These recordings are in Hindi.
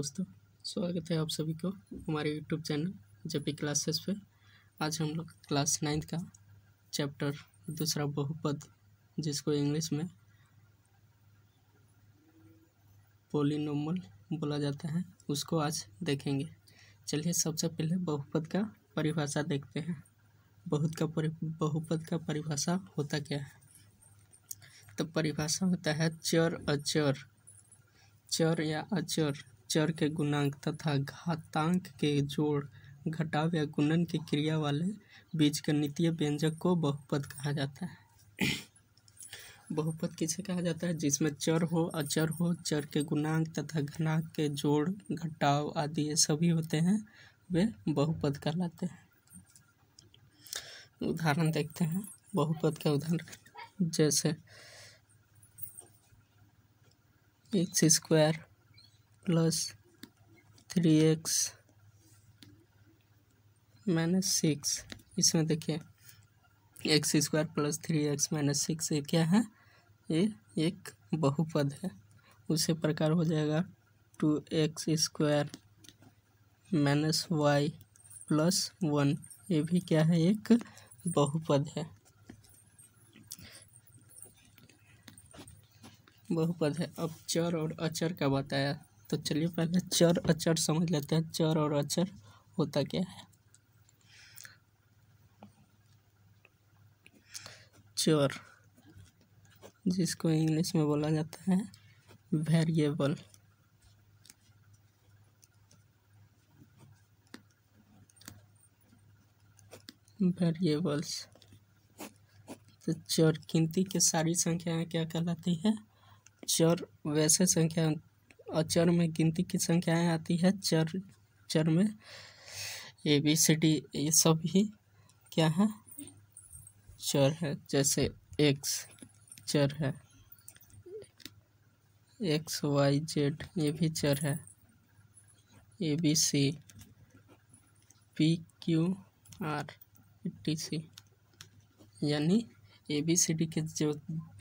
दोस्तों स्वागत है आप सभी को हमारे यूट्यूब चैनल जेपी क्लासेस पे आज हम लोग क्लास नाइन्थ का चैप्टर दूसरा बहुपद जिसको इंग्लिश में पोलिनोमल बोला जाता है उसको आज देखेंगे चलिए सबसे पहले बहुपद का परिभाषा देखते हैं बहुत का परि बहुपद का परिभाषा होता क्या है तो परिभाषा होता है चर अचर चर या अचर चर के गुणांक तथा घातांक के जोड़ घटाव या गुणन की क्रिया वाले बीज बीजगणितीय व्यंजक को बहुपद कहा जाता है बहुपद किसे कहा जाता है जिसमें चर हो अचर हो चर के गुणांक तथा घनांक के जोड़ घटाव आदि ये सभी होते हैं वे बहुपद कहलाते हैं उदाहरण देखते हैं बहुपद का उदाहरण जैसे x square plus three x minus six इसमें देखिए x square plus three x minus six ये क्या है ये एक बहुपद है उसी प्रकार हो जाएगा two x square minus y plus one ये भी क्या है एक बहुपद है बहुपद है अब चर और अचर का बताया तो चलिए पहले चर अचर समझ लेते हैं चर और अचर होता क्या है चर जिसको इंग्लिश में बोला जाता है वेरिएबल वेरिएबल्स तो चर गिनती की सारी संख्याएं क्या कहलाती है चर वैसे संख्या अचर में गिनती की संख्याएं आती है चर चर में ए बी सी डी ये सब ही क्या है चर है जैसे एक्स चर है एक्स वाई जेड ये भी चर है A B C P Q R T C यानी ए बी सी डी के जो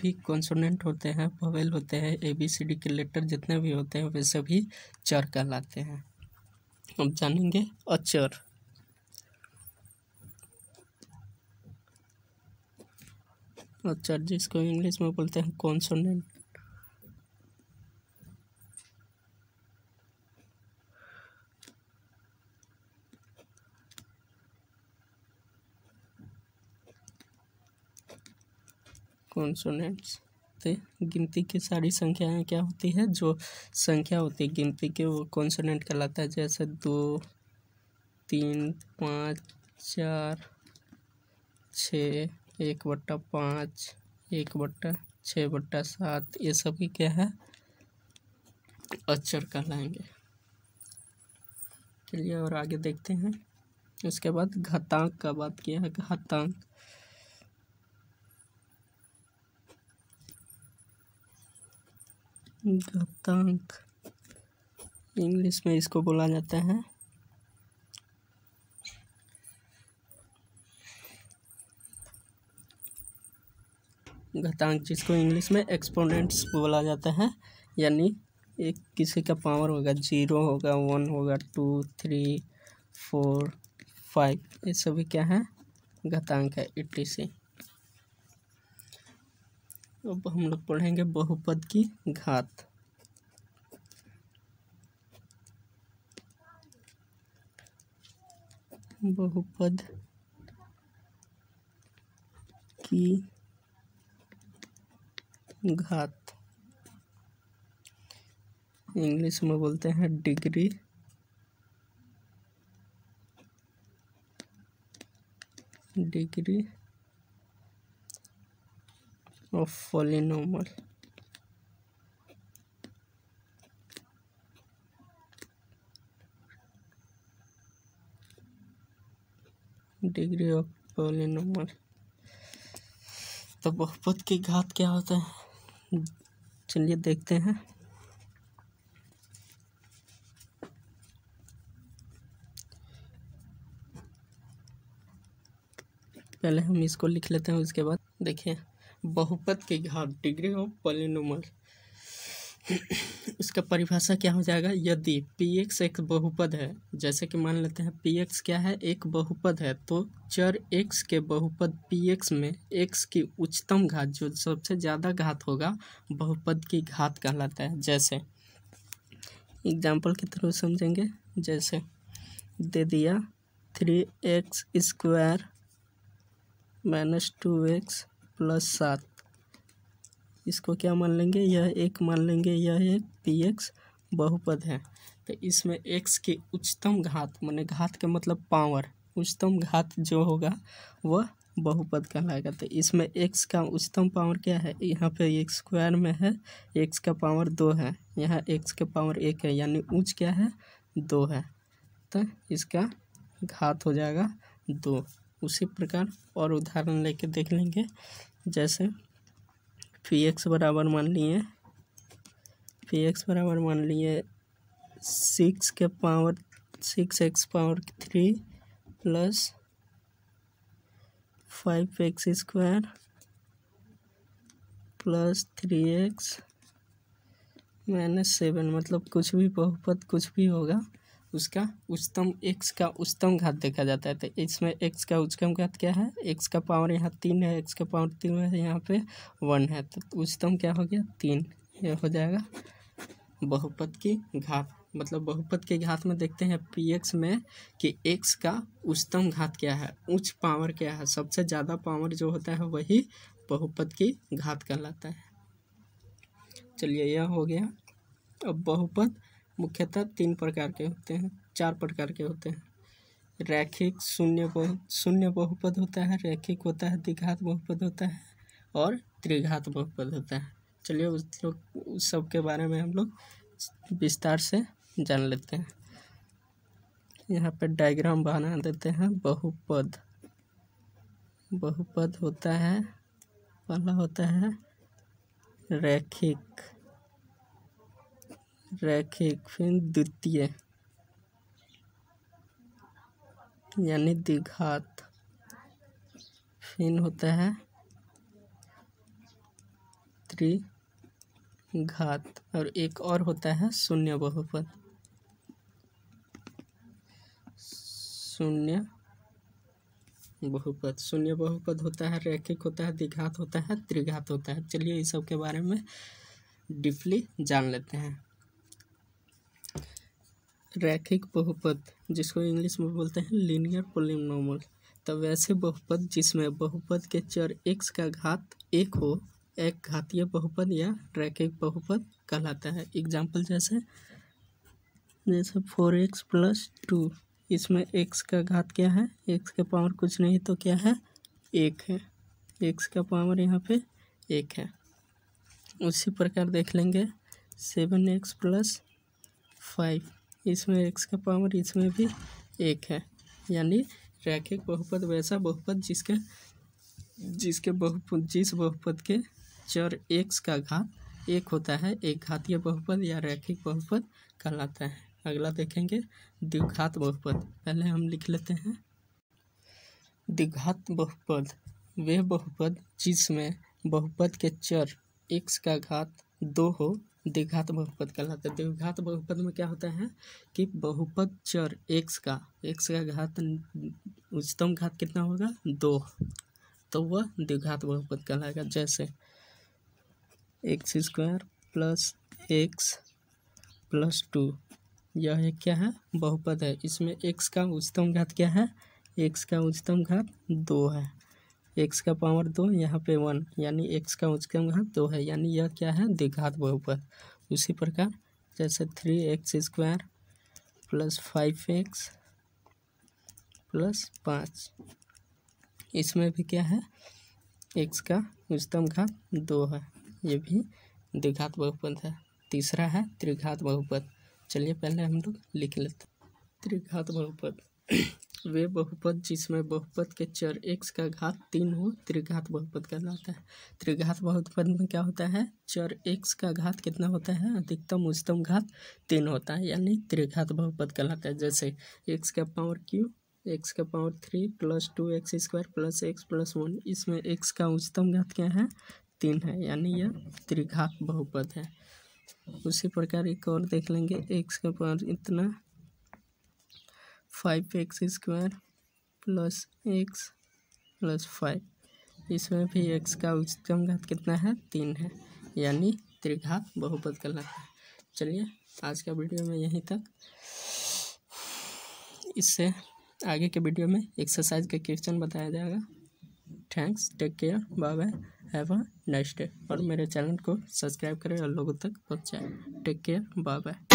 भी कॉन्सोनेंट होते हैं वोवेल होते हैं ए बी सी डी के लेटर जितने भी होते हैं वे सभी चर कहलाते हैं अब जानेंगे अचर अचर जिसको इंग्लिश में बोलते हैं कॉन्सोनेंट कॉन्सोनेंट्स तो गिनती की सारी संख्याएं क्या होती है जो संख्या होती है गिनती के वो कॉन्सोनेंट कहलाता है जैसे दो तीन पाँच चार छ एक बट्टा पाँच एक बट्टा छः बट्टा सात ये सब की क्या है अक्षर कहलाएंगे चलिए और आगे देखते हैं उसके बाद घातांक का बात किया है घातांक घातांक इंग्लिश में इसको बोला जाता है घतांक जिसको इंग्लिश में एक्सपोनेंट्स बोला जाता है यानी एक किसी का पावर होगा जीरो होगा वन होगा टू थ्री फोर फाइव ये सभी क्या है घतांक है इटी सी अब हम लोग पढ़ेंगे बहुपद की घात बहुपद की घात इंग्लिश में बोलते हैं degree degree of polynomial degree of polynomial तो बहुपद की घात क्या होता है चलिए देखते हैं पहले हम इसको लिख लेते हैं उसके बाद देखिए बहुपद के घात डिग्री ऑफ पॉलिनोमल उसका परिभाषा क्या हो जाएगा यदि पी एक्स एक बहुपद है जैसे कि मान लेते हैं पी एक्स क्या है एक बहुपद है तो चर एक्स के बहुपद पी एक्स में एक्स की उच्चतम घात जो सबसे ज़्यादा घात होगा बहुपद की घात कहलाता है जैसे एग्जाम्पल के थ्रू समझेंगे जैसे दे दिया three x square minus two x plus सात इसको क्या मान लेंगे यह एक मान लेंगे यह एक पी एक्स बहुपद है तो इसमें एक्स के उच्चतम घात मैंने घात का मतलब पावर उच्चतम घात जो होगा वह बहुपद कहलाएगा तो इसमें एक्स का उच्चतम पावर क्या है यहाँ पे एक स्क्वायर में है एक्स का पावर दो है यहाँ एक्स का पावर एक है यानी ऊंच क्या है दो है तो इसका घात हो जाएगा दो उसी प्रकार और उदाहरण लेके देख लेंगे जैसे फी एक्स बराबर मान लिए फी एक्स बराबर मान लिए सिक्स के power six x power three plus five x square plus three x minus seven मतलब कुछ भी बहुपत कुछ भी होगा उसका उच्चतम एक्स का उच्चतम घात देखा जाता है तो इसमें एक्स का उच्चतम घात क्या है एक्स का पावर यहाँ तीन है एक्स का पावर तीन है यहाँ पे वन है तो उच्चतम क्या हो गया तीन ये हो जाएगा बहुपद की घात मतलब बहुपद के घात में देखते हैं पी एक्स में कि एक्स का उच्चतम घात क्या है उच्च पावर क्या है सबसे ज़्यादा पावर जो होता है वही बहुपद की घात कहलाता है चलिए यह हो गया अब बहुपद मुख्यतः तीन प्रकार के होते हैं चार प्रकार के होते हैं रैखिक शून्य बहु शून्य बहुपद होता है रैखिक होता है द्विघात बहुपद होता है और त्रिघात बहुपद होता है चलिए उस लोग उस सब के बारे में हम लोग विस्तार से जान लेते हैं यहाँ पर डायग्राम बना देते हैं बहुपद बहुपद होता है पहला होता है रैखिक रैखिक फिर द्वितीय यानी द्विघात फिन होता है त्रिघात और एक और होता है शून्य बहुपद शून्य बहुपद शून्य बहुपद होता है रैखिक होता है द्विघात होता है त्रिघात होता है चलिए इस सब के बारे में डीपली जान लेते हैं रैखिक बहुपद जिसको इंग्लिश में बोलते हैं लीनियर पोलिनोमल तो वैसे बहुपद जिसमें बहुपद के चर एक्स का घात एक हो एक घातीय बहुपद या रैखिक बहुपद कहलाता है एग्जाम्पल जैसे जैसे फोर एक्स प्लस टू इसमें एक्स का घात क्या है एक्स का पावर कुछ नहीं तो क्या है एक है एक्स का पावर यहाँ पे एक है उसी प्रकार देख लेंगे सेवन एक्स प्लस फाइव इसमें एक्स का पावर इसमें भी एक है यानी रैखिक बहुपद वैसा बहुपद जिसके जिसके बहुपद जिस बहुपद के चर एक्स का घात एक होता है एक घातीय बहुपद या रैखिक बहुपद कहलाता है अगला देखेंगे द्विघात बहुपद पहले हम लिख लेते हैं द्विघात बहुपद वह बहुपद जिसमें बहुपद के चर एक्स का घात दो हो द्विघात बहुपद कहलाता है द्विघात बहुपद में क्या होता है कि बहुपद चर एक्स का एक्स का घात उच्चतम घात कितना होगा दो तो वह द्विघात बहुपद कहलाएगा जैसे x square plus x plus two यह एक क्या है बहुपद है इसमें एक्स का उच्चतम घात क्या है एक्स का उच्चतम घात दो है एक्स का पावर दो यहाँ पे वन यानी एक्स का उच्चतम घात दो है यानी यह क्या है द्विघात बहुपद उसी प्रकार जैसे three x square plus five x plus पाँच इसमें भी क्या है एक्स का उच्चतम घात दो है ये भी द्विघात बहुपद है तीसरा है त्रिघात बहुपद चलिए पहले हम लोग लिख लेते त्रिघात बहुपद वे बहुपद जिसमें बहुपद के चर एक्स का घात तीन हो त्रिघात बहुपद कहलाता है त्रिघात बहुपद में क्या होता है चर एक्स का घात कितना होता है अधिकतम उच्चतम घात तीन होता है यानी त्रिघात बहुपद कहलाता है जैसे एक्स का पावर क्यू एक्स का power three plus two x square plus x plus one इसमें एक्स का उच्चतम घात क्या है तीन है यानी यह त्रिघात बहुपद है उसी प्रकार एक और देख लेंगे एक्स का पावर इतना five x square plus x plus five इसमें भी एक्स का उच्चतम घात कितना है तीन है यानी त्रिघात बहुपद कहलाता है चलिए आज का वीडियो में यहीं तक इससे आगे के वीडियो में एक्सरसाइज का क्वेश्चन बताया जाएगा thanks take care bye bye have a next day और मेरे चैनल को सब्सक्राइब करें और लोगों तक पहुँचाएँ टेक केयर बाय बाय